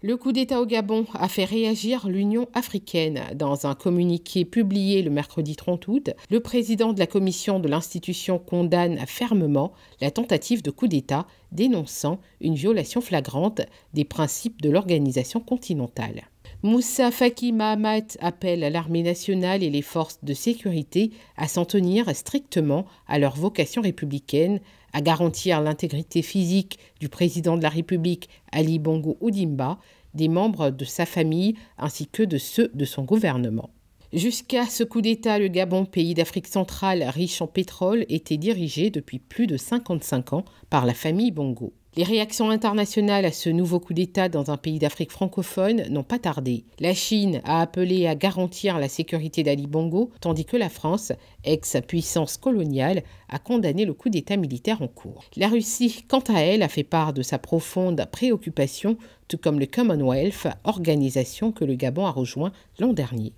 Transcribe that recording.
Le coup d'État au Gabon a fait réagir l'Union africaine. Dans un communiqué publié le mercredi 30 août, le président de la commission de l'institution condamne fermement la tentative de coup d'État, dénonçant une violation flagrante des principes de l'organisation continentale. Moussa Faki Mahamat appelle l'armée nationale et les forces de sécurité à s'en tenir strictement à leur vocation républicaine, à garantir l'intégrité physique du président de la République Ali Bongo Oudimba, des membres de sa famille ainsi que de ceux de son gouvernement. Jusqu'à ce coup d'État, le Gabon, pays d'Afrique centrale riche en pétrole, était dirigé depuis plus de 55 ans par la famille Bongo. Les réactions internationales à ce nouveau coup d'État dans un pays d'Afrique francophone n'ont pas tardé. La Chine a appelé à garantir la sécurité d'Ali Bongo, tandis que la France, ex-puissance coloniale, a condamné le coup d'État militaire en cours. La Russie, quant à elle, a fait part de sa profonde préoccupation, tout comme le Commonwealth, organisation que le Gabon a rejoint l'an dernier.